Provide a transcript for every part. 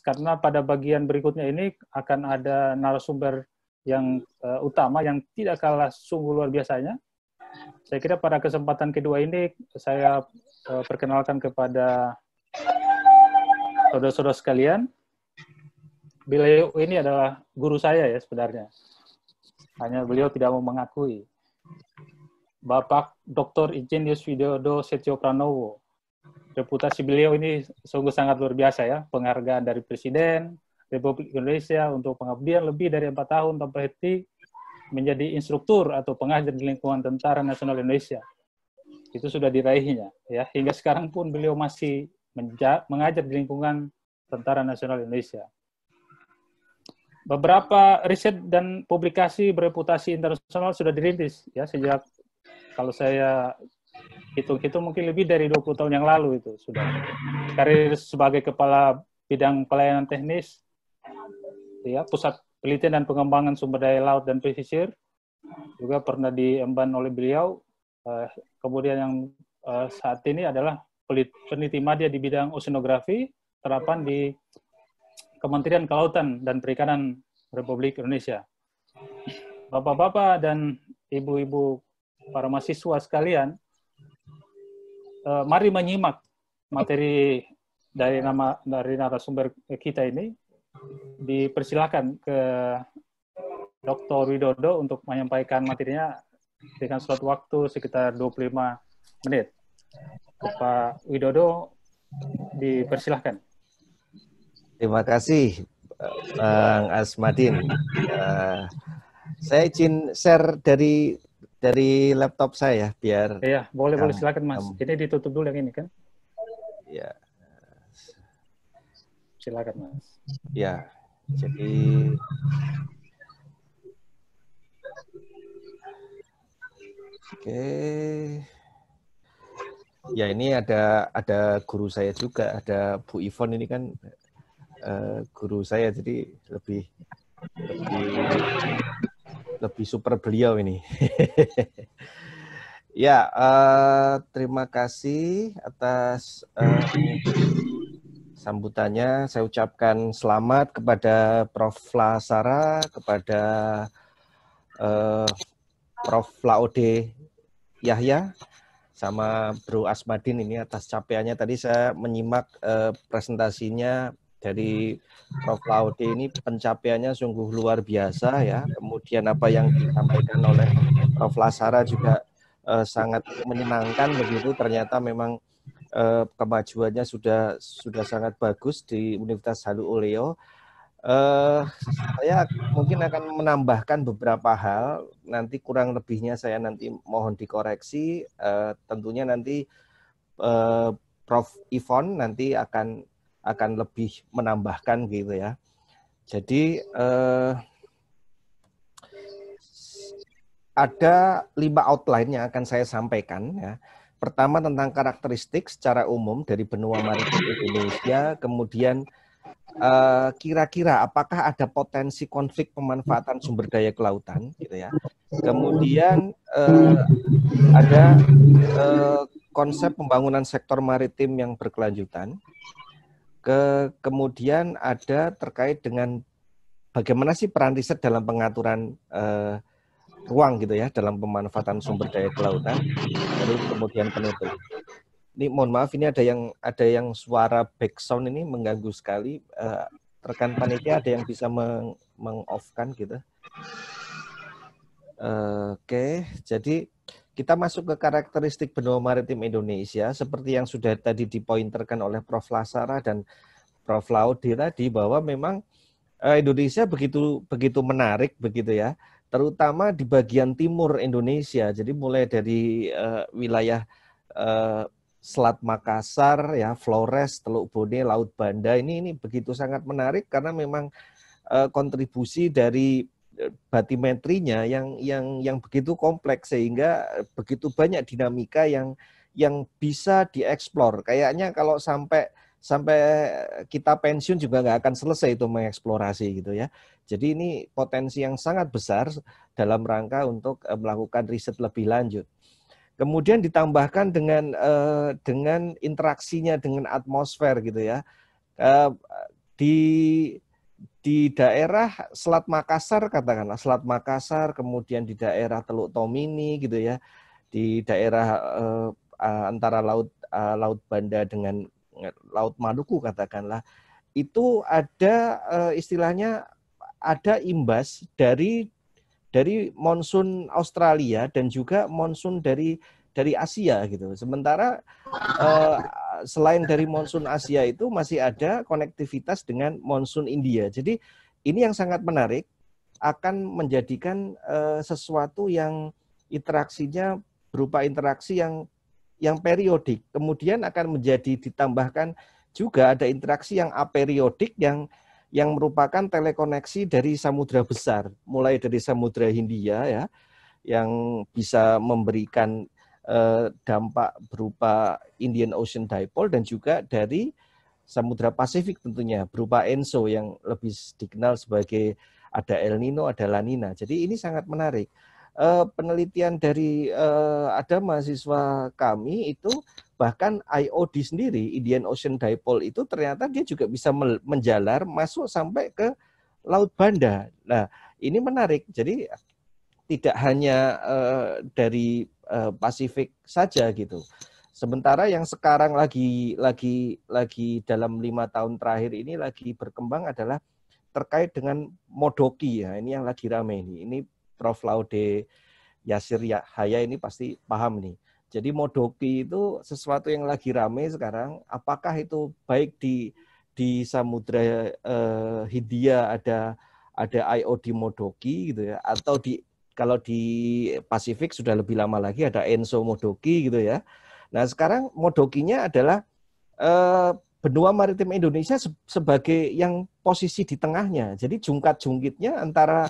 karena pada bagian berikutnya ini akan ada narasumber yang uh, utama yang tidak kalah sungguh luar biasanya. Saya kira pada kesempatan kedua ini saya uh, perkenalkan kepada saudara-saudara sekalian. Beliau ini adalah guru saya ya sebenarnya. Hanya beliau tidak mau mengakui. Bapak Dr. Ijen Widodo Setio Pranowo reputasi beliau ini sungguh sangat luar biasa ya. Penghargaan dari Presiden Republik Indonesia untuk pengabdian lebih dari empat tahun tanpa henti menjadi instruktur atau pengajar di lingkungan Tentara Nasional Indonesia. Itu sudah diraihnya ya. Hingga sekarang pun beliau masih mengajar di lingkungan Tentara Nasional Indonesia. Beberapa riset dan publikasi bereputasi internasional sudah dirintis ya sejak kalau saya hitung-hitung mungkin lebih dari 20 tahun yang lalu itu sudah. Karir sebagai kepala bidang pelayanan teknis, ya pusat penelitian dan pengembangan sumber daya laut dan pesisir, juga pernah diemban oleh beliau. Uh, kemudian yang uh, saat ini adalah peneliti media di bidang oceanografi terapan di Kementerian Kelautan dan Perikanan Republik Indonesia. Bapak-bapak dan ibu-ibu para mahasiswa sekalian, uh, mari menyimak materi dari nama dari narasumber kita ini. Dipersilakan ke Dr. Widodo untuk menyampaikan materinya dengan suatu waktu sekitar 25 menit. Pak Widodo, dipersilahkan. Terima kasih, Bang Asmadin. Uh, saya izin share dari dari laptop saya biar. Iya, boleh boleh silakan Mas. Kamu. Ini ditutup dulu yang ini kan? Iya. Silakan Mas. Iya. Jadi Oke. Ya ini ada ada guru saya juga, ada Bu Ivon ini kan uh, guru saya jadi lebih lebih lebih super beliau ini. ya, uh, terima kasih atas uh, sambutannya. Saya ucapkan selamat kepada Prof. Lasara, kepada uh, Prof. Laode Yahya, sama Bro Asmadin ini atas capaiannya. Tadi saya menyimak uh, presentasinya dari hmm. Prof. Laude ini pencapaiannya sungguh luar biasa ya. Kemudian apa yang disampaikan oleh Prof. Lasara juga eh, sangat menyenangkan begitu. Ternyata memang eh, kemajuannya sudah sudah sangat bagus di Universitas Halu Oleo. Eh, saya mungkin akan menambahkan beberapa hal. Nanti kurang lebihnya saya nanti mohon dikoreksi. Eh, tentunya nanti eh, Prof. Ivon nanti akan akan lebih menambahkan gitu ya. Jadi eh, ada lima outline yang akan saya sampaikan ya. Pertama tentang karakteristik secara umum dari benua maritim Indonesia, kemudian eh, kira-kira eh, apakah ada potensi konflik pemanfaatan sumber daya kelautan gitu ya. Kemudian eh, ada eh, konsep pembangunan sektor maritim yang berkelanjutan. Ke, kemudian ada terkait dengan bagaimana sih peran riset dalam pengaturan eh, ruang gitu ya dalam pemanfaatan sumber daya kelautan lalu kemudian penutup. Ini mohon maaf ini ada yang ada yang suara background ini mengganggu sekali uh, rekan panitia ada yang bisa meng, off kan gitu. uh, Oke, okay. jadi kita masuk ke karakteristik benua maritim Indonesia seperti yang sudah tadi dipointerkan oleh Prof. Lasara dan Prof. Laudi tadi bahwa memang eh, Indonesia begitu begitu menarik begitu ya, terutama di bagian timur Indonesia. Jadi mulai dari uh, wilayah uh, Selat Makassar ya, Flores, Teluk Bone, Laut Banda ini ini begitu sangat menarik karena memang uh, kontribusi dari batimetrinya yang yang yang begitu kompleks sehingga begitu banyak dinamika yang yang bisa dieksplor. Kayaknya kalau sampai sampai kita pensiun juga nggak akan selesai itu mengeksplorasi gitu ya. Jadi ini potensi yang sangat besar dalam rangka untuk eh, melakukan riset lebih lanjut. Kemudian ditambahkan dengan eh, dengan interaksinya dengan atmosfer gitu ya. Eh, di di daerah Selat Makassar katakanlah Selat Makassar kemudian di daerah Teluk Tomini gitu ya di daerah uh, antara laut uh, laut Banda dengan laut Maluku katakanlah itu ada uh, istilahnya ada imbas dari dari monsun Australia dan juga monsun dari dari Asia gitu sementara uh, selain dari monsun Asia itu masih ada konektivitas dengan monsun India. Jadi ini yang sangat menarik akan menjadikan uh, sesuatu yang interaksinya berupa interaksi yang yang periodik. Kemudian akan menjadi ditambahkan juga ada interaksi yang aperiodik yang yang merupakan telekoneksi dari samudra besar, mulai dari samudra Hindia ya, yang bisa memberikan Eh, dampak berupa Indian Ocean Dipole dan juga dari Samudra Pasifik tentunya berupa ENSO yang lebih dikenal sebagai ada El Nino, ada La Nina. Jadi ini sangat menarik. Eh, penelitian dari eh, ada mahasiswa kami itu bahkan IOD sendiri Indian Ocean Dipole itu ternyata dia juga bisa menjalar masuk sampai ke Laut Banda. Nah, ini menarik. Jadi tidak hanya dari uh, Pasifik saja gitu. Sementara yang sekarang lagi lagi lagi dalam lima tahun terakhir ini lagi berkembang adalah terkait dengan Modoki ya. Ini yang lagi ramai ini. Ini Prof Laude Yasir Haya ini pasti paham nih. Jadi Modoki itu sesuatu yang lagi ramai sekarang. Apakah itu baik di di Samudra uh, Hindia ada ada IOD Modoki gitu ya atau di kalau di Pasifik sudah lebih lama lagi ada Enso Modoki gitu ya. Nah sekarang Modokinya adalah eh, benua maritim Indonesia sebagai yang posisi di tengahnya. Jadi jungkat-jungkitnya antara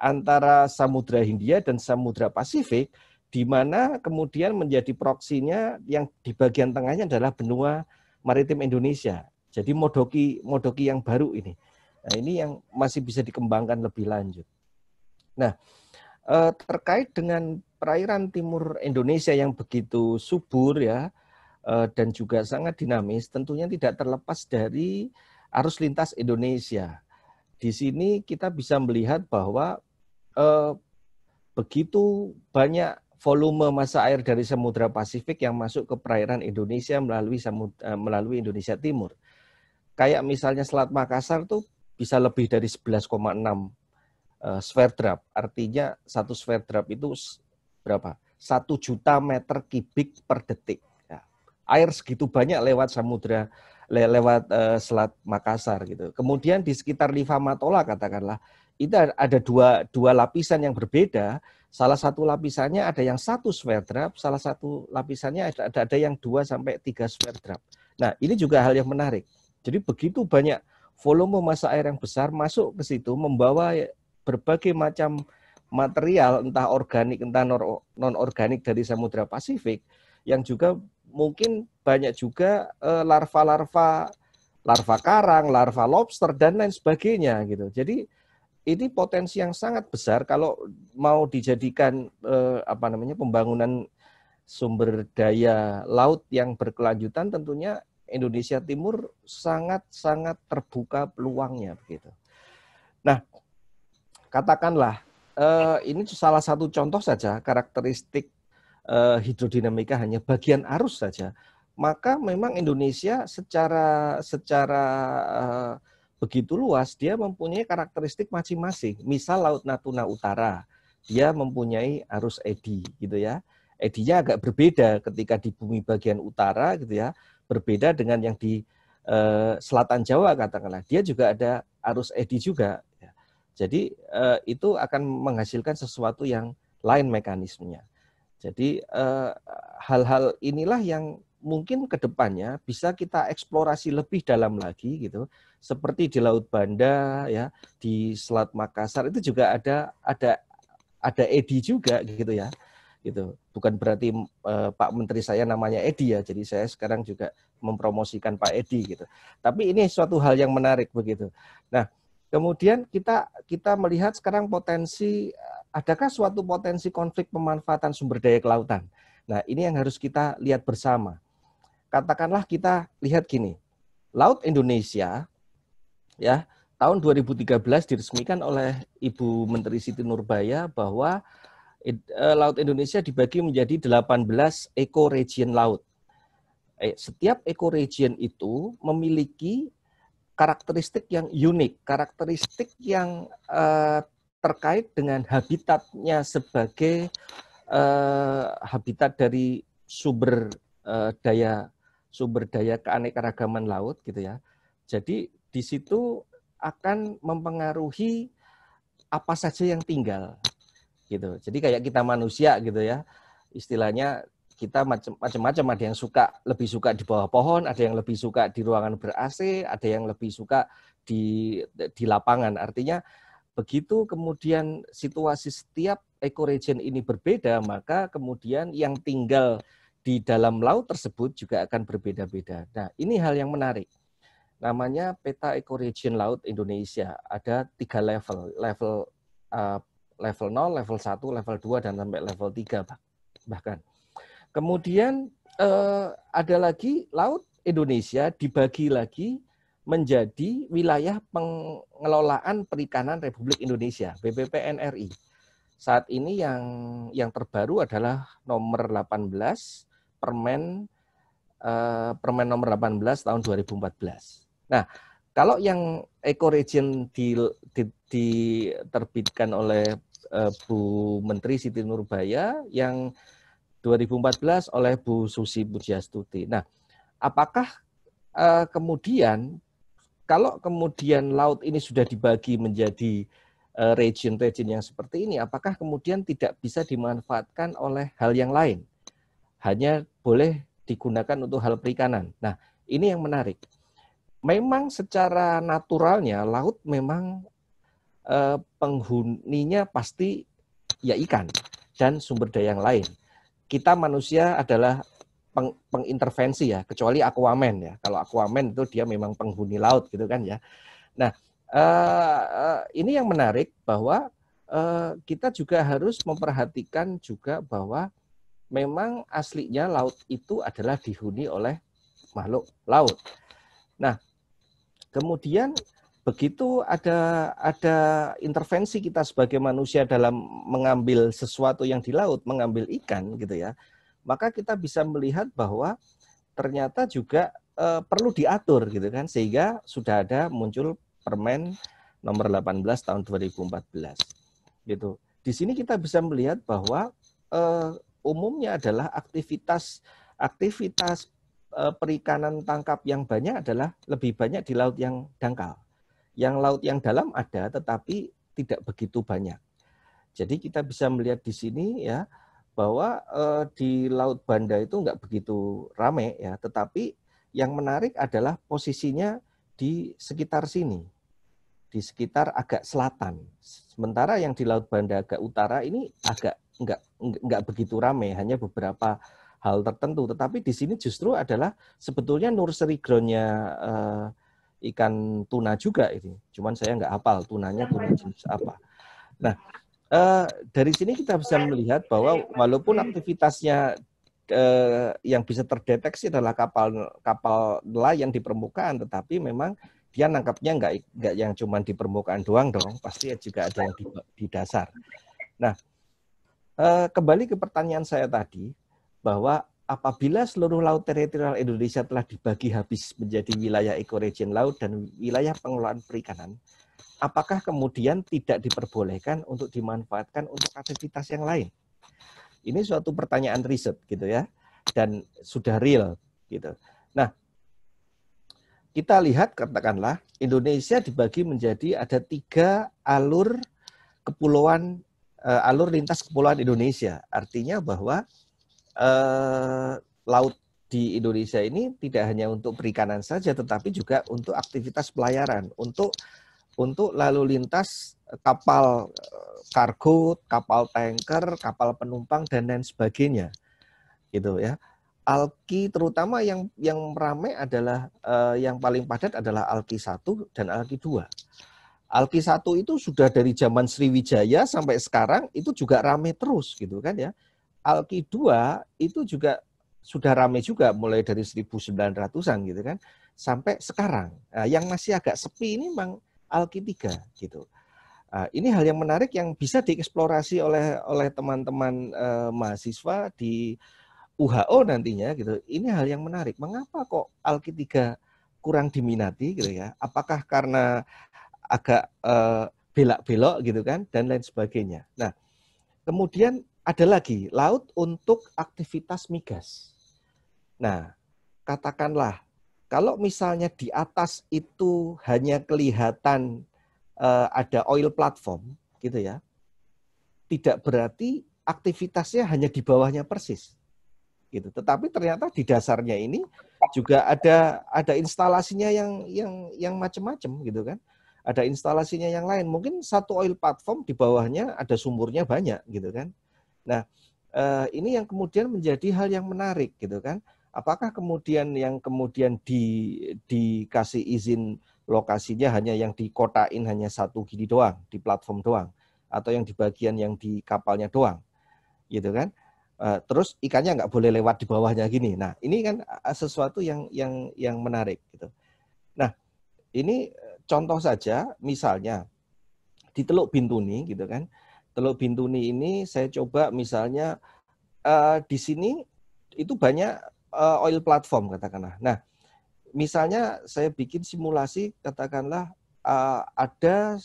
antara Samudra Hindia dan Samudra Pasifik, di mana kemudian menjadi proksinya yang di bagian tengahnya adalah benua maritim Indonesia. Jadi modoki modoki yang baru ini. Nah, ini yang masih bisa dikembangkan lebih lanjut. Nah, eh, terkait dengan perairan timur Indonesia yang begitu subur ya eh, dan juga sangat dinamis, tentunya tidak terlepas dari arus lintas Indonesia. Di sini kita bisa melihat bahwa eh, begitu banyak volume massa air dari Samudra Pasifik yang masuk ke perairan Indonesia melalui samudra, eh, melalui Indonesia Timur. Kayak misalnya Selat Makassar tuh bisa lebih dari 11,6 uh, eh, sphere drop. Artinya satu sphere drop itu berapa? Satu juta meter kubik per detik. Ya. Air segitu banyak lewat samudra, le lewat uh, Selat Makassar gitu. Kemudian di sekitar Livamatola katakanlah itu ada dua dua lapisan yang berbeda. Salah satu lapisannya ada yang satu sphere drop, salah satu lapisannya ada ada, ada yang dua sampai tiga sphere drop. Nah ini juga hal yang menarik. Jadi begitu banyak volume massa air yang besar masuk ke situ membawa berbagai macam material entah organik entah non organik dari samudra Pasifik yang juga mungkin banyak juga eh, larva-larva larva karang, larva lobster dan lain sebagainya gitu. Jadi ini potensi yang sangat besar kalau mau dijadikan eh, apa namanya pembangunan sumber daya laut yang berkelanjutan tentunya Indonesia Timur sangat-sangat terbuka peluangnya begitu. Nah, katakanlah uh, ini salah satu contoh saja karakteristik uh, hidrodinamika hanya bagian arus saja, maka memang Indonesia secara secara uh, begitu luas dia mempunyai karakteristik masing-masing. Misal Laut Natuna Utara, dia mempunyai arus eddy gitu ya. eddy-nya agak berbeda ketika di bumi bagian utara gitu ya, berbeda dengan yang di uh, selatan Jawa katakanlah. Dia juga ada arus eddy juga jadi eh, itu akan menghasilkan sesuatu yang lain mekanismenya. Jadi hal eh, hal-hal inilah yang mungkin kedepannya bisa kita eksplorasi lebih dalam lagi gitu. Seperti di Laut Banda ya, di Selat Makassar itu juga ada ada ada Edi juga gitu ya. Gitu. Bukan berarti eh, Pak Menteri saya namanya Edi ya. Jadi saya sekarang juga mempromosikan Pak Edi gitu. Tapi ini suatu hal yang menarik begitu. Nah, Kemudian kita kita melihat sekarang potensi adakah suatu potensi konflik pemanfaatan sumber daya kelautan. Nah, ini yang harus kita lihat bersama. Katakanlah kita lihat gini. Laut Indonesia ya, tahun 2013 diresmikan oleh Ibu Menteri Siti Nurbaya bahwa eh, laut Indonesia dibagi menjadi 18 ekoregion laut. Eh, setiap ekoregion itu memiliki karakteristik yang unik, karakteristik yang eh, terkait dengan habitatnya sebagai eh, habitat dari sumber eh, daya sumber daya keanekaragaman laut gitu ya. Jadi di situ akan mempengaruhi apa saja yang tinggal gitu. Jadi kayak kita manusia gitu ya. Istilahnya kita macam-macam ada yang suka lebih suka di bawah pohon, ada yang lebih suka di ruangan ber AC, ada yang lebih suka di di lapangan. Artinya begitu kemudian situasi setiap ecoregion ini berbeda, maka kemudian yang tinggal di dalam laut tersebut juga akan berbeda-beda. Nah, ini hal yang menarik. Namanya peta ecoregion laut Indonesia. Ada tiga level, level uh, level 0, level 1, level 2 dan sampai level 3 bahkan. Kemudian eh, ada lagi laut Indonesia dibagi lagi menjadi wilayah pengelolaan perikanan Republik Indonesia (BPPN RI). Saat ini yang yang terbaru adalah nomor 18 Permen eh, Permen nomor 18 tahun 2014. Nah, kalau yang ecoregion di, di, diterbitkan oleh eh, Bu Menteri Siti Nurbaya yang 2014 oleh Bu Susi Pujiastuti. Nah, apakah uh, kemudian kalau kemudian laut ini sudah dibagi menjadi eh, region-region yang seperti ini, apakah kemudian tidak bisa dimanfaatkan oleh hal yang lain? Hanya boleh digunakan untuk hal perikanan. Nah, ini yang menarik. Memang secara naturalnya laut memang uh, penghuninya pasti ya ikan dan sumber daya yang lain kita manusia adalah peng, pengintervensi ya, kecuali Aquaman ya. Kalau Aquaman itu dia memang penghuni laut gitu kan ya. Nah, uh, uh, ini yang menarik bahwa uh, kita juga harus memperhatikan juga bahwa memang aslinya laut itu adalah dihuni oleh makhluk laut. Nah, kemudian begitu ada ada intervensi kita sebagai manusia dalam mengambil sesuatu yang di laut, mengambil ikan gitu ya, maka kita bisa melihat bahwa ternyata juga e, perlu diatur gitu kan sehingga sudah ada muncul Permen nomor 18 tahun 2014 gitu. Di sini kita bisa melihat bahwa e, umumnya adalah aktivitas aktivitas e, perikanan tangkap yang banyak adalah lebih banyak di laut yang dangkal yang laut yang dalam ada, tetapi tidak begitu banyak. Jadi kita bisa melihat di sini ya bahwa eh, di Laut Banda itu enggak begitu ramai ya, tetapi yang menarik adalah posisinya di sekitar sini, di sekitar agak selatan. Sementara yang di Laut Banda agak utara ini agak enggak, enggak begitu ramai, hanya beberapa hal tertentu. Tetapi di sini justru adalah sebetulnya nursery ground-nya eh, ikan tuna juga ini. Cuman saya nggak hafal tunanya tuna jenis apa. Nah, eh, dari sini kita bisa melihat bahwa walaupun aktivitasnya eh, yang bisa terdeteksi adalah kapal kapal nelayan di permukaan, tetapi memang dia nangkapnya nggak nggak yang cuma di permukaan doang dong, pasti juga ada yang di, di dasar. Nah, eh, kembali ke pertanyaan saya tadi bahwa apabila seluruh laut teritorial Indonesia telah dibagi habis menjadi wilayah ekoregion laut dan wilayah pengelolaan perikanan, apakah kemudian tidak diperbolehkan untuk dimanfaatkan untuk aktivitas yang lain? Ini suatu pertanyaan riset gitu ya, dan sudah real gitu. Nah, kita lihat katakanlah Indonesia dibagi menjadi ada tiga alur kepulauan eh, alur lintas kepulauan Indonesia. Artinya bahwa eh, laut di Indonesia ini tidak hanya untuk perikanan saja, tetapi juga untuk aktivitas pelayaran, untuk untuk lalu lintas eh, kapal eh, kargo, kapal tanker, kapal penumpang dan lain sebagainya, gitu ya. Alki terutama yang yang ramai adalah eh, yang paling padat adalah alki 1 dan alki 2. Alki 1 itu sudah dari zaman Sriwijaya sampai sekarang itu juga ramai terus gitu kan ya Alki 2 itu juga sudah ramai juga mulai dari 1900-an gitu kan sampai sekarang. Nah, yang masih agak sepi ini memang Alki 3 gitu. Nah, ini hal yang menarik yang bisa dieksplorasi oleh oleh teman-teman eh, mahasiswa di UHO nantinya gitu. Ini hal yang menarik. Mengapa kok Alki 3 kurang diminati gitu ya? Apakah karena agak eh, belak-belok gitu kan dan lain sebagainya. Nah, kemudian ada lagi laut untuk aktivitas migas. Nah, katakanlah kalau misalnya di atas itu hanya kelihatan uh, ada oil platform gitu ya. Tidak berarti aktivitasnya hanya di bawahnya persis. Gitu. Tetapi ternyata di dasarnya ini juga ada ada instalasinya yang yang yang macam-macam gitu kan. Ada instalasinya yang lain. Mungkin satu oil platform di bawahnya ada sumurnya banyak gitu kan Nah, eh, ini yang kemudian menjadi hal yang menarik gitu kan. Apakah kemudian yang kemudian di, dikasih izin lokasinya hanya yang dikotain hanya satu gini doang, di platform doang, atau yang di bagian yang di kapalnya doang, gitu kan? Eh, terus ikannya nggak boleh lewat di bawahnya gini. Nah, ini kan eh, sesuatu yang yang yang menarik gitu. Nah, ini contoh saja, misalnya di Teluk Bintuni gitu kan, Teluk Bintuni ini saya coba misalnya uh, di sini itu banyak uh, oil platform katakanlah. Nah, misalnya saya bikin simulasi katakanlah uh, ada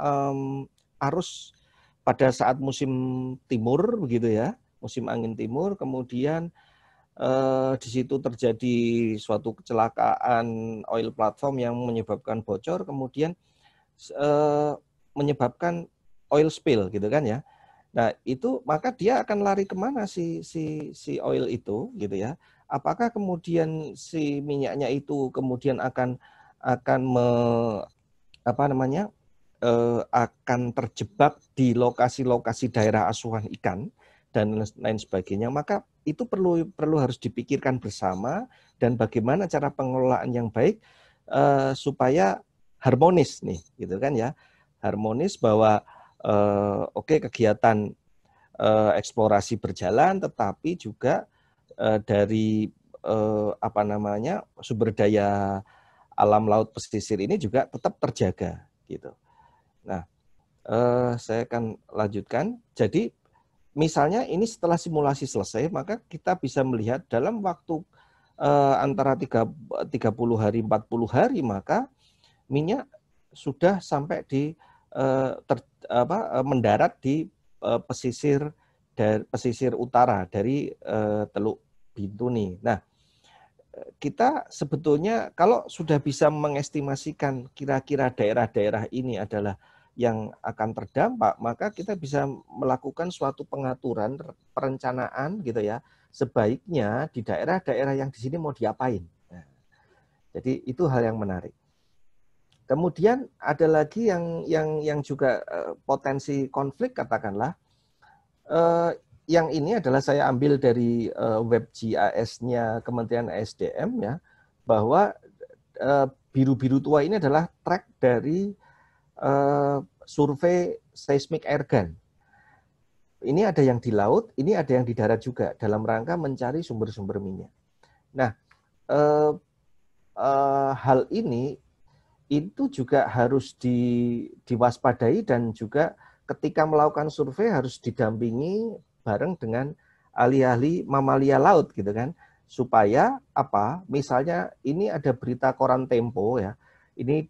um, arus pada saat musim timur begitu ya, musim angin timur, kemudian uh, di situ terjadi suatu kecelakaan oil platform yang menyebabkan bocor, kemudian uh, menyebabkan oil spill gitu kan ya. Nah, itu maka dia akan lari kemana si si si oil itu gitu ya. Apakah kemudian si minyaknya itu kemudian akan akan me, apa namanya? Eh, akan terjebak di lokasi-lokasi daerah asuhan ikan dan lain sebagainya. Maka itu perlu perlu harus dipikirkan bersama dan bagaimana cara pengelolaan yang baik eh, supaya harmonis nih, gitu kan ya. Harmonis bahwa Eh, oke okay, kegiatan eh, eksplorasi berjalan, tetapi juga eh, dari apa namanya sumber daya alam laut pesisir ini juga tetap terjaga gitu. Nah, saya akan lanjutkan. Jadi misalnya ini setelah simulasi selesai, maka kita bisa melihat dalam waktu antara tiga 30 hari, 40 hari, maka minyak sudah sampai di Eh, ter, apa, eh, mendarat di eh, pesisir dari pesisir utara dari Teluk Bintuni. Nah, kita sebetulnya kalau sudah bisa mengestimasikan kira-kira daerah-daerah ini adalah yang akan terdampak, maka kita bisa melakukan suatu pengaturan perencanaan gitu ya. Sebaiknya di daerah-daerah yang di sini mau diapain. Nah, jadi itu hal yang menarik. Kemudian ada lagi yang yang yang juga eh, potensi konflik katakanlah eh, yang ini adalah saya ambil dari eh, web GIS-nya Kementerian SDM ya bahwa biru-biru tua ini adalah track dari survei seismik ergan. Ini ada yang di laut, ini ada yang di darat juga dalam rangka mencari sumber-sumber minyak. Nah, hal ini itu juga harus di, diwaspadai dan juga ketika melakukan survei harus didampingi bareng dengan ahli-ahli mamalia laut gitu kan supaya apa misalnya ini ada berita koran Tempo ya ini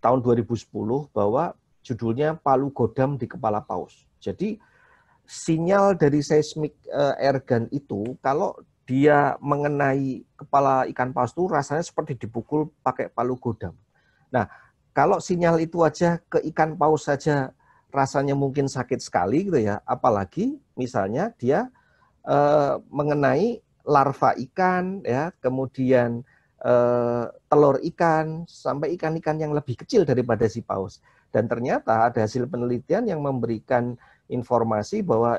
tahun 2010 bahwa judulnya Palu Godam di Kepala Paus jadi sinyal dari seismik eh, ergan itu kalau dia mengenai kepala ikan paus itu rasanya seperti dipukul pakai palu godam Nah, kalau sinyal itu aja ke ikan paus saja rasanya mungkin sakit sekali gitu ya, apalagi misalnya dia e, mengenai larva ikan ya, kemudian e, telur ikan sampai ikan-ikan yang lebih kecil daripada si paus. Dan ternyata ada hasil penelitian yang memberikan informasi bahwa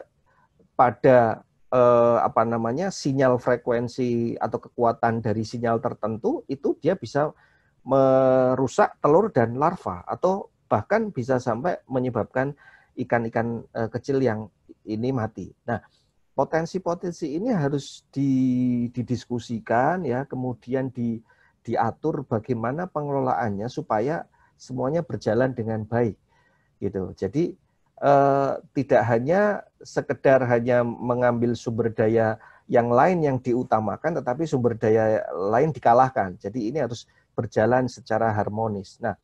pada eh, apa namanya sinyal frekuensi atau kekuatan dari sinyal tertentu itu dia bisa merusak telur dan larva atau bahkan bisa sampai menyebabkan ikan-ikan eh, kecil yang ini mati. Nah, potensi-potensi ini harus didiskusikan ya, kemudian di, diatur bagaimana pengelolaannya supaya semuanya berjalan dengan baik gitu. Jadi eh, tidak hanya sekedar hanya mengambil sumber daya yang lain yang diutamakan, tetapi sumber daya lain dikalahkan. Jadi ini harus berjalan secara harmonis. Nah,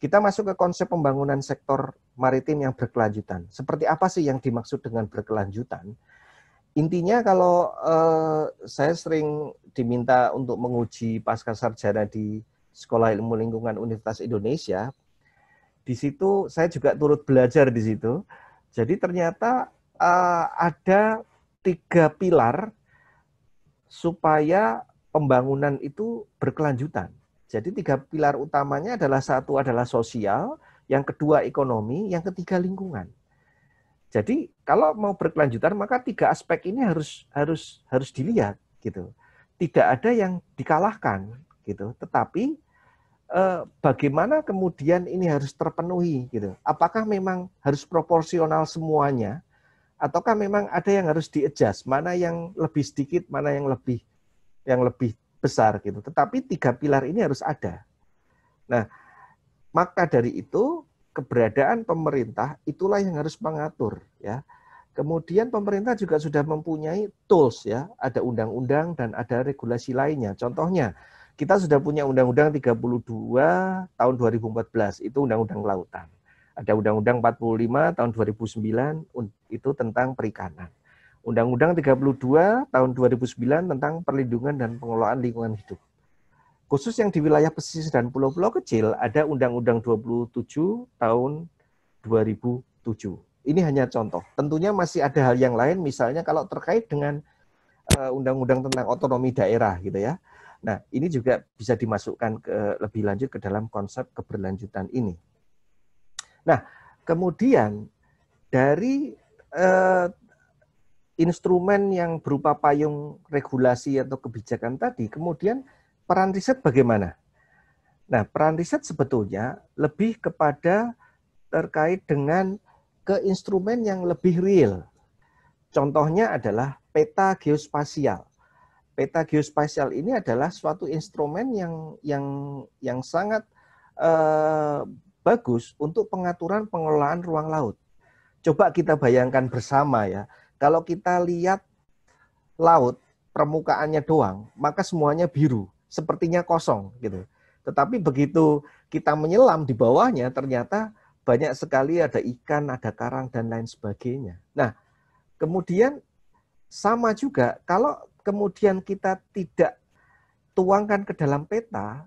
kita masuk ke konsep pembangunan sektor maritim yang berkelanjutan. Seperti apa sih yang dimaksud dengan berkelanjutan? Intinya kalau eh, saya sering diminta untuk menguji pasca sarjana di Sekolah Ilmu Lingkungan Universitas Indonesia, di situ saya juga turut belajar di situ. Jadi ternyata eh, ada tiga pilar supaya pembangunan itu berkelanjutan. Jadi tiga pilar utamanya adalah satu adalah sosial, yang kedua ekonomi, yang ketiga lingkungan. Jadi kalau mau berkelanjutan maka tiga aspek ini harus harus harus dilihat gitu. Tidak ada yang dikalahkan gitu. Tetapi eh, bagaimana kemudian ini harus terpenuhi gitu. Apakah memang harus proporsional semuanya ataukah memang ada yang harus diadjust, mana yang lebih sedikit, mana yang lebih yang lebih besar gitu. Tetapi tiga pilar ini harus ada. Nah, maka dari itu keberadaan pemerintah itulah yang harus mengatur ya. Kemudian pemerintah juga sudah mempunyai tools ya, ada undang-undang dan ada regulasi lainnya. Contohnya, kita sudah punya undang-undang 32 tahun 2014, itu undang-undang lautan. Ada undang-undang 45 tahun 2009 itu tentang perikanan. Undang-Undang 32 tahun 2009 tentang perlindungan dan pengelolaan lingkungan hidup. Khusus yang di wilayah pesisir dan pulau-pulau kecil ada Undang-Undang 27 tahun 2007. Ini hanya contoh. Tentunya masih ada hal yang lain misalnya kalau terkait dengan eh, undang-undang tentang otonomi daerah gitu ya. Nah, ini juga bisa dimasukkan ke lebih lanjut ke dalam konsep keberlanjutan ini. Nah, kemudian dari uh, instrumen yang berupa payung regulasi atau kebijakan tadi, kemudian peran riset bagaimana? Nah, peran riset sebetulnya lebih kepada terkait dengan ke instrumen yang lebih real. Contohnya adalah peta geospasial. Peta geospasial ini adalah suatu instrumen yang yang yang sangat eh, bagus untuk pengaturan pengelolaan ruang laut. Coba kita bayangkan bersama ya, kalau kita lihat laut permukaannya doang, maka semuanya biru, sepertinya kosong gitu. Tetapi begitu kita menyelam di bawahnya ternyata banyak sekali ada ikan, ada karang dan lain sebagainya. Nah, kemudian sama juga kalau kemudian kita tidak tuangkan ke dalam peta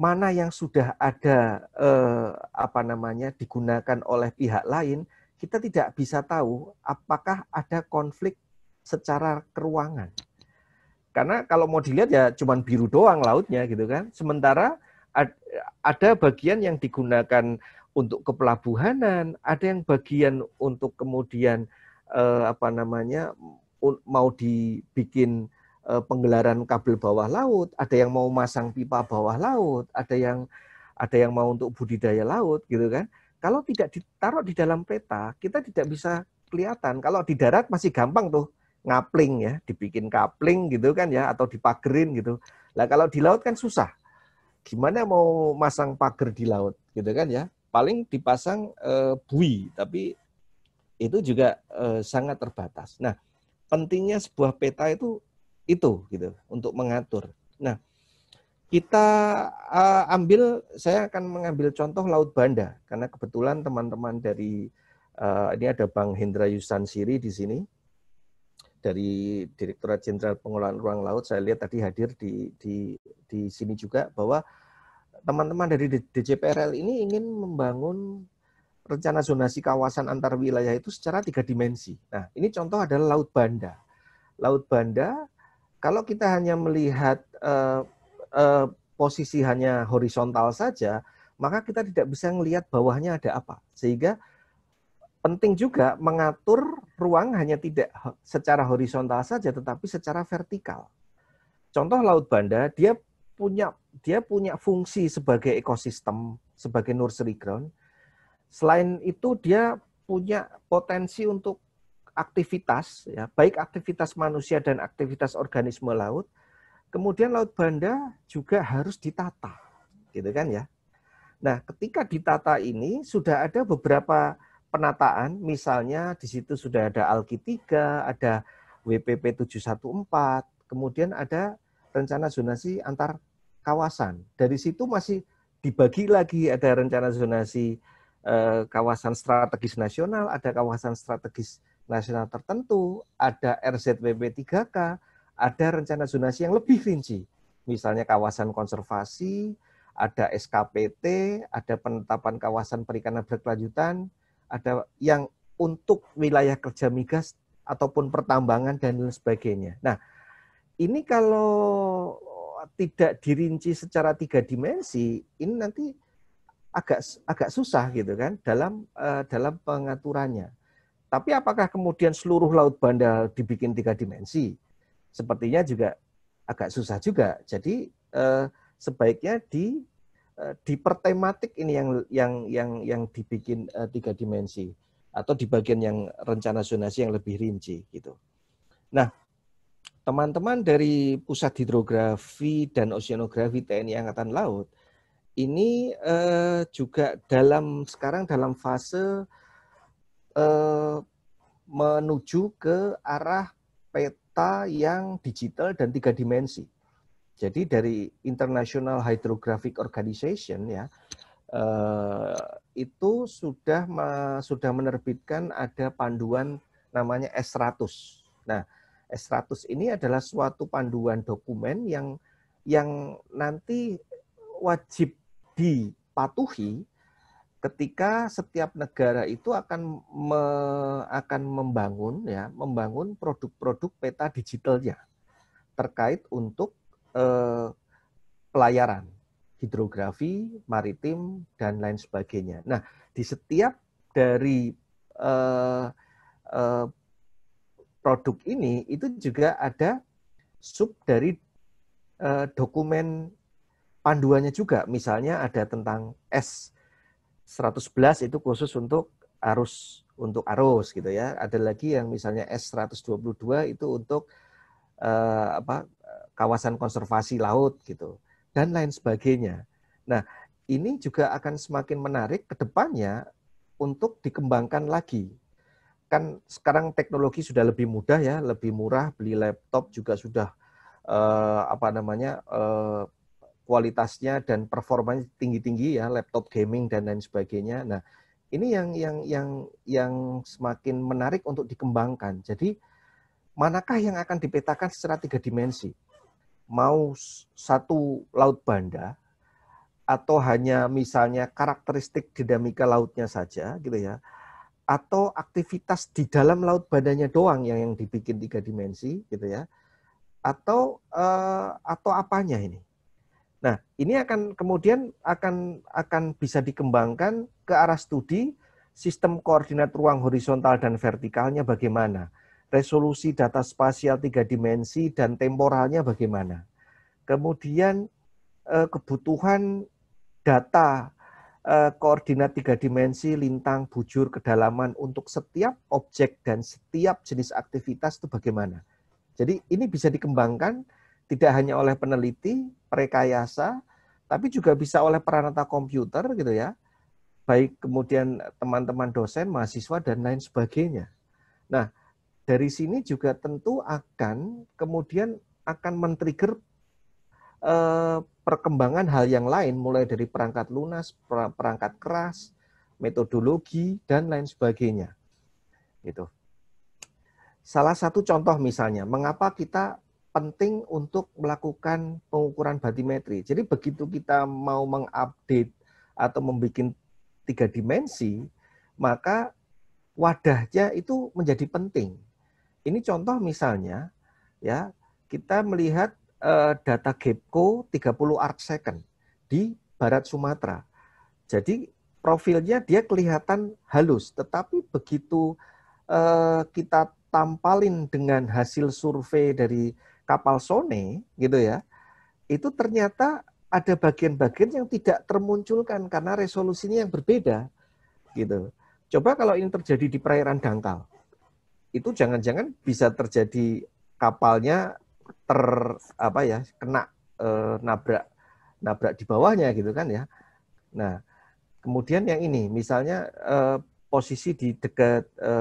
mana yang sudah ada eh, apa namanya digunakan oleh pihak lain, kita tidak bisa tahu apakah ada konflik secara keruangan. Karena kalau mau dilihat ya cuman biru doang lautnya gitu kan. Sementara ada bagian yang digunakan untuk kepelabuhanan, ada yang bagian untuk kemudian eh, apa namanya mau dibikin eh, penggelaran kabel bawah laut, ada yang mau masang pipa bawah laut, ada yang ada yang mau untuk budidaya laut gitu kan. Kalau tidak ditaruh di dalam peta, kita tidak bisa kelihatan. Kalau di darat masih gampang tuh ngapling ya, dibikin kapling gitu kan ya, atau dipagerin gitu. Nah kalau di laut kan susah. Gimana mau masang pagar di laut gitu kan ya? Paling dipasang e, bui, tapi itu juga e, sangat terbatas. Nah, pentingnya sebuah peta itu itu gitu untuk mengatur. Nah, kita uh, ambil saya akan mengambil contoh Laut Banda karena kebetulan teman-teman dari uh, ini ada Bang Hendra Yusansiri di sini dari Direktorat Jenderal Pengelolaan Ruang Laut saya lihat tadi hadir di di di sini juga bahwa teman-teman dari DJPRL ini ingin membangun rencana zonasi kawasan antar wilayah itu secara tiga dimensi. Nah, ini contoh adalah Laut Banda. Laut Banda kalau kita hanya melihat uh, uh, posisi hanya horizontal saja, maka kita tidak bisa melihat bawahnya ada apa. Sehingga penting juga mengatur ruang hanya tidak secara horizontal saja, tetapi secara vertikal. Contoh Laut Banda, dia punya dia punya fungsi sebagai ekosistem, sebagai nursery ground. Selain itu dia punya potensi untuk aktivitas ya, baik aktivitas manusia dan aktivitas organisme laut Kemudian Laut Banda juga harus ditata, gitu kan ya. Nah, ketika ditata ini sudah ada beberapa penataan, misalnya di situ sudah ada Alki 3, ada WPP 714, kemudian ada rencana zonasi antar kawasan. Dari situ masih dibagi lagi ada rencana zonasi eh, kawasan strategis nasional, ada kawasan strategis nasional tertentu, ada RZWP 3K, ada rencana zonasi yang lebih rinci. Misalnya kawasan konservasi, ada SKPT, ada penetapan kawasan perikanan berkelanjutan, ada yang untuk wilayah kerja migas ataupun pertambangan dan lain sebagainya. Nah, ini kalau tidak dirinci secara tiga dimensi, ini nanti agak agak susah gitu kan dalam uh, dalam pengaturannya. Tapi apakah kemudian seluruh laut bandar dibikin tiga dimensi? sepertinya juga agak susah juga. Jadi eh, sebaiknya di eh, dipertematik ini yang yang yang yang dibikin eh, tiga dimensi atau di bagian yang rencana zonasi yang lebih rinci gitu. Nah, teman-teman dari Pusat Hidrografi dan Oceanografi TNI Angkatan Laut ini eh, juga dalam sekarang dalam fase eh, menuju ke arah peta yang digital dan tiga dimensi. Jadi dari International Hydrographic Organization ya eh, itu sudah sudah menerbitkan ada panduan namanya S100. Nah, S100 ini adalah suatu panduan dokumen yang yang nanti wajib dipatuhi ketika setiap negara itu akan me, akan membangun ya membangun produk-produk peta digitalnya terkait untuk eh, pelayaran hidrografi maritim dan lain sebagainya. Nah di setiap dari eh, eh, produk ini itu juga ada sub dari eh, dokumen panduannya juga misalnya ada tentang S 111 itu khusus untuk arus untuk arus gitu ya. Ada lagi yang misalnya S122 itu untuk eh, apa kawasan konservasi laut gitu dan lain sebagainya. Nah, ini juga akan semakin menarik ke depannya untuk dikembangkan lagi. Kan sekarang teknologi sudah lebih mudah ya, lebih murah, beli laptop juga sudah eh, apa namanya eh, kualitasnya dan performanya tinggi-tinggi ya, laptop gaming dan lain sebagainya. Nah, ini yang yang yang yang semakin menarik untuk dikembangkan. Jadi manakah yang akan dipetakan secara tiga dimensi? Mau satu laut banda atau hanya misalnya karakteristik dinamika lautnya saja gitu ya atau aktivitas di dalam laut badannya doang yang yang dibikin tiga dimensi gitu ya atau uh, atau apanya ini Nah, ini akan kemudian akan akan bisa dikembangkan ke arah studi sistem koordinat ruang horizontal dan vertikalnya bagaimana, resolusi data spasial tiga dimensi dan temporalnya bagaimana. Kemudian eh, kebutuhan data eh, koordinat tiga dimensi, lintang, bujur, kedalaman untuk setiap objek dan setiap jenis aktivitas itu bagaimana. Jadi ini bisa dikembangkan tidak hanya oleh peneliti, rekayasa, tapi juga bisa oleh peranata komputer gitu ya. Baik kemudian teman-teman dosen, mahasiswa dan lain sebagainya. Nah, dari sini juga tentu akan kemudian akan men-trigger eh, perkembangan hal yang lain mulai dari perangkat lunas, perangkat keras, metodologi dan lain sebagainya. Gitu. Salah satu contoh misalnya, mengapa kita penting untuk melakukan pengukuran batimetri. Jadi begitu kita mau mengupdate atau membuat tiga dimensi, maka wadahnya itu menjadi penting. Ini contoh misalnya, ya kita melihat uh, data GEPCO 30 arc second di Barat Sumatera. Jadi profilnya dia kelihatan halus, tetapi begitu uh, kita tampalin dengan hasil survei dari kapal Sone gitu ya, itu ternyata ada bagian-bagian yang tidak termunculkan karena resolusinya yang berbeda gitu. Coba kalau ini terjadi di perairan dangkal, itu jangan-jangan bisa terjadi kapalnya ter apa ya kena e, nabrak nabrak di bawahnya gitu kan ya. Nah kemudian yang ini misalnya e, posisi di dekat e,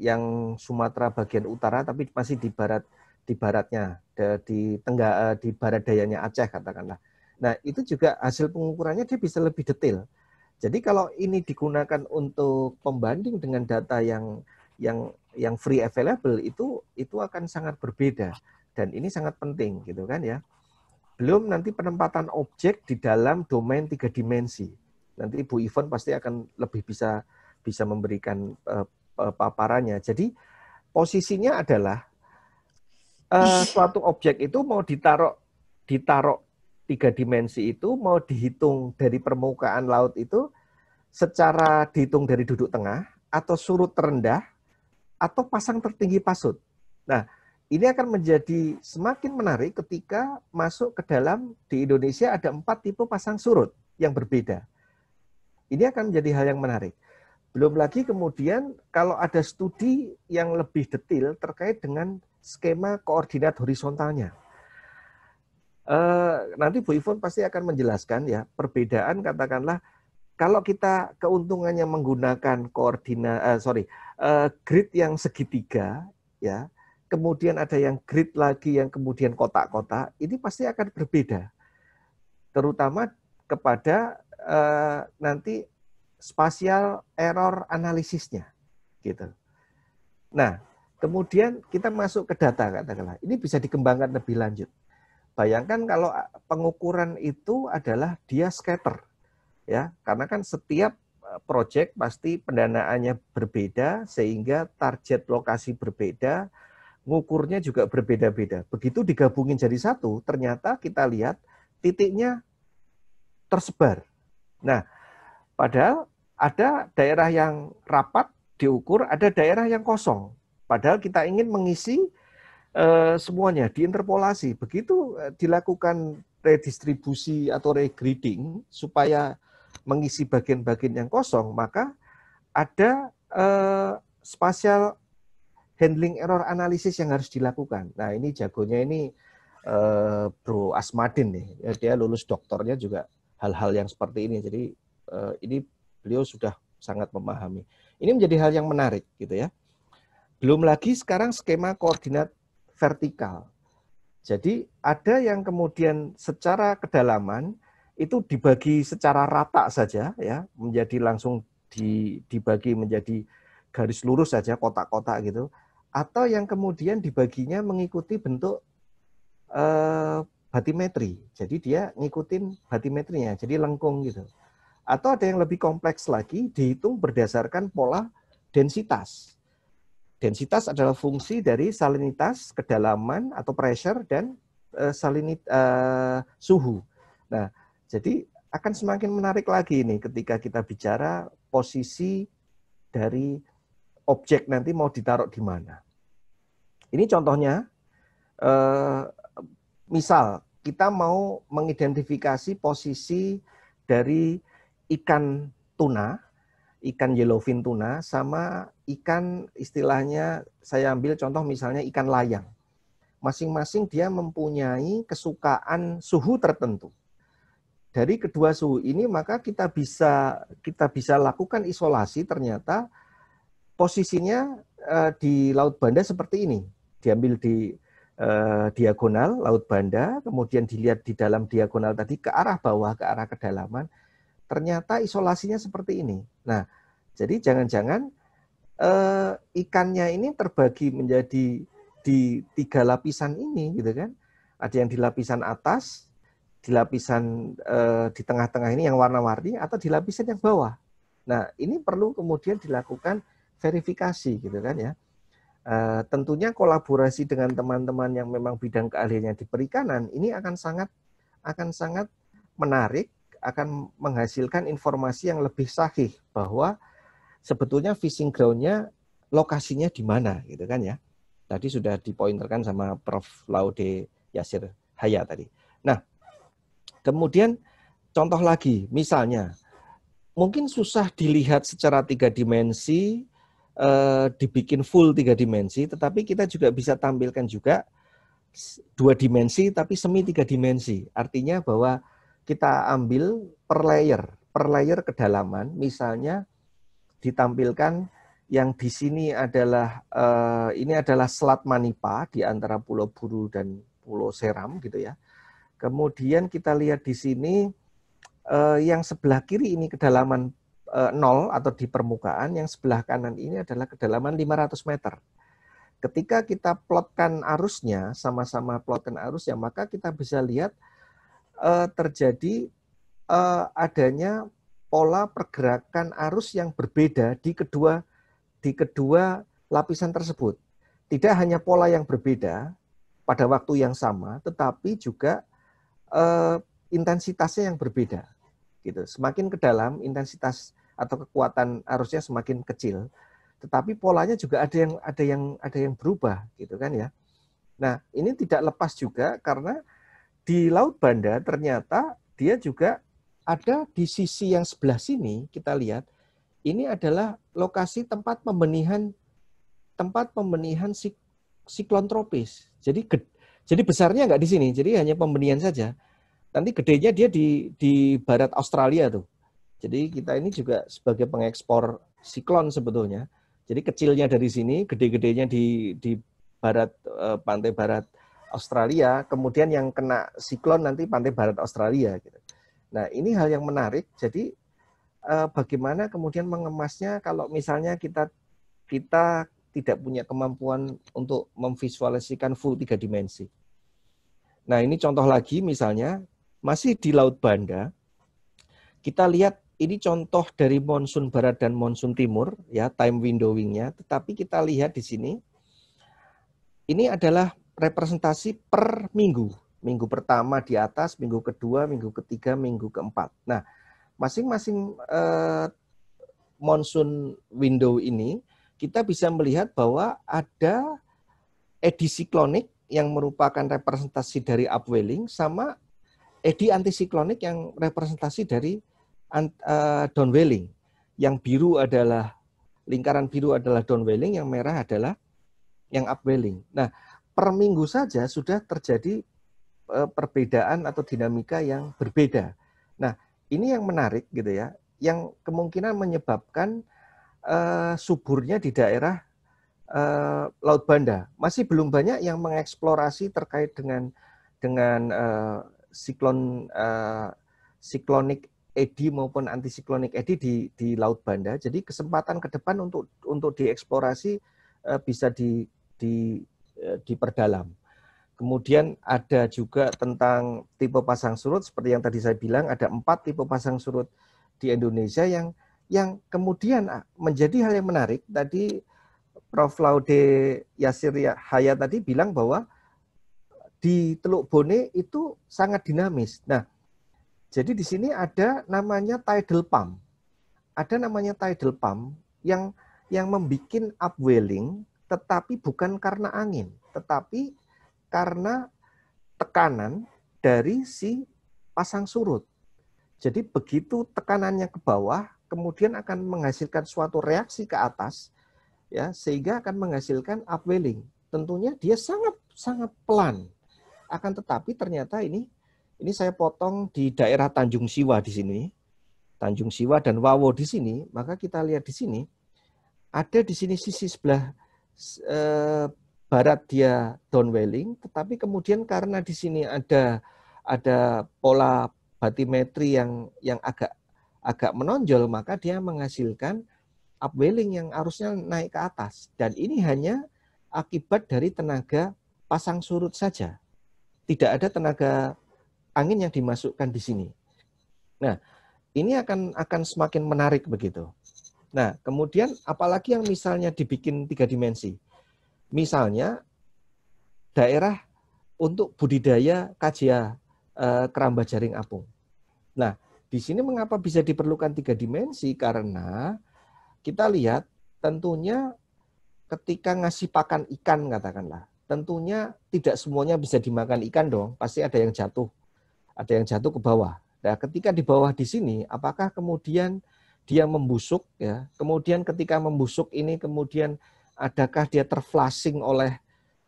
yang Sumatera bagian utara tapi masih di barat di baratnya, di tengah eh, di barat dayanya Aceh katakanlah. Nah, itu juga hasil pengukurannya dia bisa lebih detail. Jadi kalau ini digunakan untuk pembanding dengan data yang yang yang free available itu itu akan sangat berbeda dan ini sangat penting gitu kan ya. Belum nanti penempatan objek di dalam domain tiga dimensi. Nanti Bu Ivon pasti akan lebih bisa bisa memberikan uh, paparannya. Jadi posisinya adalah uh, suatu objek itu mau ditaruh ditaruh tiga dimensi itu mau dihitung dari permukaan laut itu secara dihitung dari duduk tengah atau surut terendah atau pasang tertinggi pasut. Nah, ini akan menjadi semakin menarik ketika masuk ke dalam di Indonesia ada empat tipe pasang surut yang berbeda. Ini akan menjadi hal yang menarik. Belum lagi kemudian kalau ada studi yang lebih detail terkait dengan skema koordinat horizontalnya. E, nanti Bu Ivon pasti akan menjelaskan ya perbedaan katakanlah kalau kita keuntungannya menggunakan koordinat eh, sorry eh, grid yang segitiga ya kemudian ada yang grid lagi yang kemudian kotak-kotak ini pasti akan berbeda terutama kepada nanti spasial error analisisnya gitu. Nah, Kemudian kita masuk ke data katakanlah. Ini bisa dikembangkan lebih lanjut. Bayangkan kalau ah, pengukuran itu adalah dia scatter. Ya, karena kan setiap eh, proyek pasti pendanaannya berbeda sehingga target lokasi berbeda, ngukurnya juga berbeda-beda. Begitu digabungin jadi satu, ternyata kita lihat titiknya tersebar. Nah, padahal ada daerah yang rapat diukur, ada daerah yang kosong Padahal kita ingin mengisi uh, semuanya diinterpolasi. Begitu eh, dilakukan redistribusi atau regrading supaya mengisi bagian-bagian yang kosong, maka ada uh, spatial handling error analysis yang harus dilakukan. Nah, ini jagonya ini uh, Bro Asmadin nih. Dia lulus doktornya juga hal-hal yang seperti ini. Jadi uh, ini beliau sudah sangat memahami. Ini menjadi hal yang menarik gitu ya. Belum lagi sekarang skema koordinat vertikal. Jadi ada yang kemudian secara kedalaman itu dibagi secara rata saja ya, menjadi langsung di, dibagi menjadi garis lurus saja kotak-kotak gitu atau yang kemudian dibaginya mengikuti bentuk eh, batimetri. Jadi dia ngikutin batimetrinya, jadi lengkung gitu. Atau ada yang lebih kompleks lagi dihitung berdasarkan pola densitas. Densitas adalah fungsi dari salinitas, kedalaman atau pressure dan uh, salinit uh, suhu. Nah, jadi akan semakin menarik lagi ini ketika kita bicara posisi dari objek nanti mau ditaruh di mana. Ini contohnya, eh, misal kita mau mengidentifikasi posisi dari ikan tuna ikan yellowfin tuna sama ikan istilahnya saya ambil contoh misalnya ikan layang. Masing-masing dia mempunyai kesukaan suhu tertentu. Dari kedua suhu ini maka kita bisa kita bisa lakukan isolasi ternyata posisinya eh, di Laut Banda seperti ini. Diambil di eh, diagonal Laut Banda, kemudian dilihat di dalam diagonal tadi ke arah bawah, ke arah kedalaman ternyata isolasinya seperti ini. Nah, jadi jangan-jangan eh, ikannya ini terbagi menjadi di tiga lapisan ini, gitu kan? Ada yang di lapisan atas, di lapisan eh, di tengah-tengah ini yang warna-warni, atau di lapisan yang bawah. Nah, ini perlu kemudian dilakukan verifikasi, gitu kan ya? Eh, tentunya kolaborasi dengan teman-teman yang memang bidang keahliannya di perikanan ini akan sangat akan sangat menarik akan menghasilkan informasi yang lebih sahih bahwa sebetulnya fishing groundnya lokasinya di mana gitu kan ya. Tadi sudah dipointerkan sama Prof. Laude Yasir Haya tadi. Nah, kemudian contoh lagi misalnya mungkin susah dilihat secara tiga dimensi eh, dibikin full tiga dimensi tetapi kita juga bisa tampilkan juga dua dimensi tapi semi tiga dimensi artinya bahwa kita ambil per layer, per layer kedalaman. Misalnya ditampilkan yang di sini adalah uh, ini adalah Selat Manipa di antara Pulau Buru dan Pulau Seram gitu ya. Kemudian kita lihat di sini uh, yang sebelah kiri ini kedalaman uh, eh, 0 atau di permukaan, yang sebelah kanan ini adalah kedalaman 500 meter ketika kita plotkan arusnya, sama-sama plotkan arusnya, maka kita bisa lihat uh, terjadi uh, adanya pola pergerakan arus yang berbeda di kedua di kedua lapisan tersebut. Tidak hanya pola yang berbeda pada waktu yang sama, tetapi juga uh, intensitasnya yang berbeda. Gitu. Semakin ke dalam intensitas atau kekuatan arusnya semakin kecil, tetapi polanya juga ada yang ada yang ada yang berubah gitu kan ya. Nah, ini tidak lepas juga karena di Laut Banda ternyata dia juga ada di sisi yang sebelah sini kita lihat ini adalah lokasi tempat pembenihan tempat pembenihan sik, siklon tropis. Jadi ged, jadi besarnya nggak di sini, jadi hanya pembenihan saja. Nanti gedenya dia di di barat Australia tuh. Jadi kita ini juga sebagai pengekspor siklon sebetulnya. Jadi kecilnya dari sini, gede-gedenya di di barat eh, pantai barat Australia, kemudian yang kena siklon nanti pantai barat Australia gitu. Nah, ini hal yang menarik. Jadi eh, bagaimana kemudian mengemasnya kalau misalnya kita kita tidak punya kemampuan untuk memvisualisasikan full tiga dimensi. Nah, ini contoh lagi misalnya masih di Laut Banda. Kita lihat ini contoh dari monsun barat dan monsun timur ya time windowingnya, tetapi kita lihat di sini ini adalah representasi per minggu. Minggu pertama di atas, minggu kedua, minggu ketiga, minggu keempat. Nah, masing-masing eh, monsoon window ini kita bisa melihat bahwa ada edisi klonik yang merupakan representasi dari upwelling sama edi antisiklonik yang representasi dari eh, downwelling. Yang biru adalah lingkaran biru adalah downwelling, yang merah adalah yang upwelling. Nah, per minggu saja sudah terjadi e, perbedaan atau dinamika yang berbeda. Nah, ini yang menarik gitu ya, yang kemungkinan menyebabkan uh, suburnya di daerah uh, Laut Banda. Masih belum banyak yang mengeksplorasi terkait dengan dengan uh, siklon uh, siklonik edi maupun antisiklonik edi di di Laut Banda. Jadi kesempatan ke depan untuk untuk dieksplorasi uh, bisa di di Eh, diperdalam. Kemudian ada juga tentang tipe pasang surut seperti yang tadi saya bilang ada empat tipe pasang surut di Indonesia yang yang kemudian ah, menjadi hal yang menarik tadi Prof Laude Yasir ya- Hayat tadi bilang bahwa di Teluk Bone itu sangat dinamis. Nah, jadi di sini ada namanya tidal pump. Ada namanya tidal pump yang yang membuat upwelling tetapi bukan karena angin, tetapi karena tekanan dari si pasang surut. Jadi begitu tekanannya ke bawah, kemudian akan menghasilkan suatu reaksi ke atas, ya sehingga akan menghasilkan upwelling. Tentunya dia sangat sangat pelan. Akan tetapi ternyata ini ini saya potong di daerah Tanjung Siwa di sini, Tanjung Siwa dan Wawo di sini, maka kita lihat di sini ada di sini sisi sebelah Eh, barat dia downwelling, tetapi kemudian karena di sini ada ada pola batimetri yang yang agak agak menonjol, maka dia menghasilkan upwelling yang arusnya naik ke atas. Dan ini hanya akibat dari tenaga pasang surut saja. Tidak ada tenaga angin yang dimasukkan di sini. Nah, ini akan akan semakin menarik begitu. Nah, kemudian apalagi yang misalnya dibikin tiga dimensi. Misalnya daerah untuk budidaya kajia eh, keramba jaring apung. Nah, di sini mengapa bisa diperlukan tiga dimensi? Karena kita lihat tentunya ketika ngasih pakan ikan katakanlah, tentunya tidak semuanya bisa dimakan ikan dong, pasti ada yang jatuh. Ada yang jatuh ke bawah. Nah, ketika di bawah di sini, apakah kemudian dia membusuk ya. Kemudian ketika membusuk ini kemudian adakah dia terflasing oleh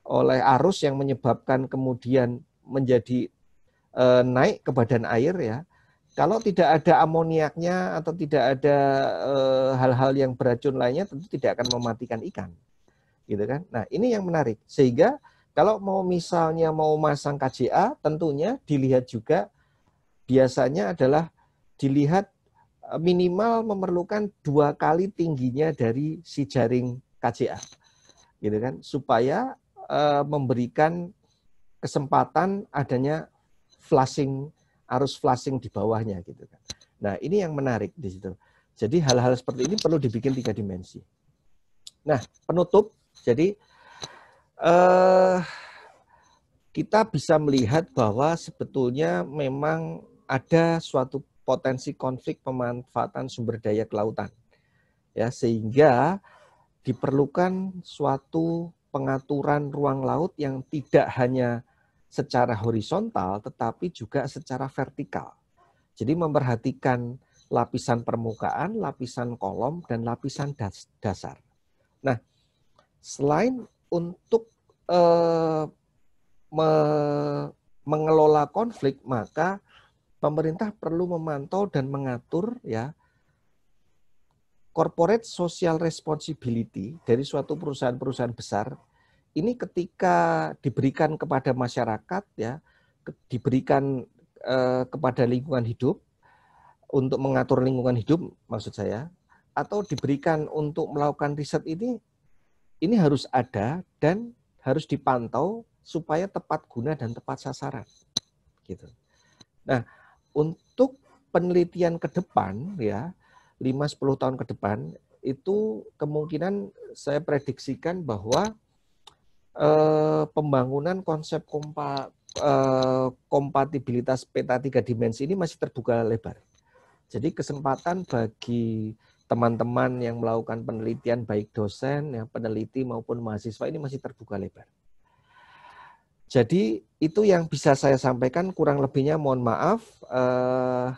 oleh arus yang menyebabkan kemudian menjadi e, naik ke badan air ya. Kalau tidak ada amoniaknya atau tidak ada eh, hal-hal e, yang beracun lainnya tentu tidak akan mematikan ikan. Gitu kan? Nah, ini yang menarik. Sehingga kalau mau misalnya mau masang KJA tentunya dilihat juga biasanya adalah dilihat Eh, minimal memerlukan dua kali tingginya dari si jaring KCA, gitu kan, supaya uh, memberikan kesempatan adanya flushing arus flushing di bawahnya, gitu kan. Nah ini yang menarik di situ. Jadi hal-hal seperti ini perlu dibikin tiga dimensi. Nah penutup, jadi uh, kita bisa melihat bahwa sebetulnya memang ada suatu potensi konflik pemanfaatan sumber daya kelautan. Ya, sehingga diperlukan suatu pengaturan ruang laut yang tidak hanya secara horizontal tetapi juga secara vertikal. Jadi memperhatikan lapisan permukaan, lapisan kolom dan lapisan das dasar. Nah, selain untuk eh, me mengelola konflik, maka pemerintah perlu memantau dan mengatur ya corporate social responsibility dari suatu perusahaan-perusahaan besar ini ketika diberikan kepada masyarakat ya diberikan eh, kepada lingkungan hidup untuk mengatur lingkungan hidup maksud saya atau diberikan untuk melakukan riset ini ini harus ada dan harus dipantau supaya tepat guna dan tepat sasaran gitu. Nah, untuk penelitian ke depan ya 5-10 tahun ke depan itu kemungkinan saya prediksikan bahwa eh, pembangunan konsep kompa, eh, kompatibilitas peta tiga dimensi ini masih terbuka lebar. Jadi kesempatan bagi teman-teman yang melakukan penelitian baik dosen, ya, peneliti maupun mahasiswa ini masih terbuka lebar. Jadi itu yang bisa saya sampaikan kurang lebihnya mohon maaf eh,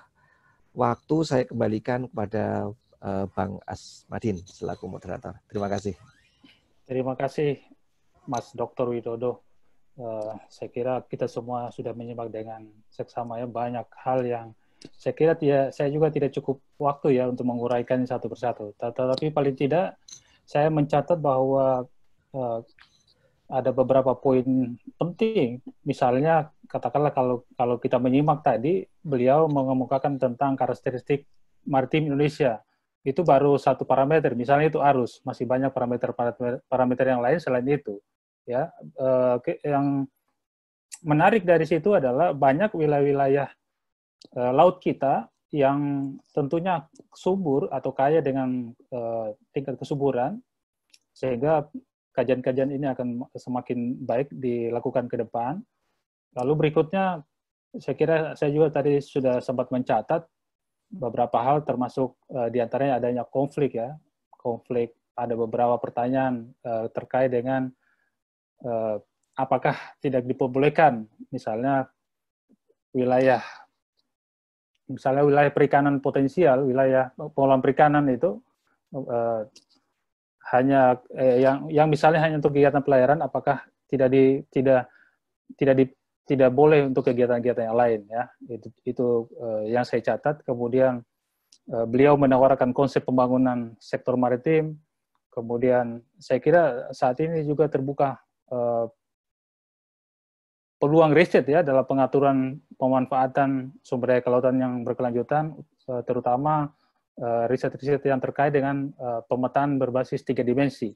waktu saya kembalikan kepada eh, Bang Asmadin selaku moderator. Terima kasih. Terima kasih Mas Dr. Widodo. Uh, saya kira kita semua sudah menyimak dengan seksama ya banyak hal yang saya kira tidak saya juga tidak cukup waktu ya untuk menguraikan satu persatu. Tetapi paling tidak saya mencatat bahwa eh, ada beberapa poin penting. Misalnya katakanlah kalau kalau kita menyimak tadi beliau mengemukakan tentang karakteristik maritim Indonesia itu baru satu parameter misalnya itu arus masih banyak parameter parameter yang lain selain itu ya eh, yang menarik dari situ adalah banyak wilayah-wilayah eh, laut kita yang tentunya subur atau kaya dengan eh, tingkat kesuburan sehingga kajian-kajian ini akan semakin baik dilakukan ke depan. Lalu berikutnya, saya kira saya juga tadi sudah sempat mencatat beberapa hal termasuk uh, eh, diantaranya adanya konflik ya. Konflik, ada beberapa pertanyaan eh, terkait dengan eh, apakah tidak diperbolehkan misalnya wilayah misalnya wilayah perikanan potensial, wilayah pengelolaan perikanan itu hanya eh, yang yang misalnya hanya untuk kegiatan pelayaran apakah tidak di tidak tidak di tidak boleh untuk kegiatan-kegiatan yang lain ya itu itu eh, yang saya catat kemudian eh, beliau menawarkan konsep pembangunan sektor maritim kemudian saya kira saat ini juga terbuka eh, peluang riset ya dalam pengaturan pemanfaatan sumber daya kelautan yang berkelanjutan eh, terutama Eh, riset-riset yang terkait dengan eh, pemetaan berbasis tiga dimensi.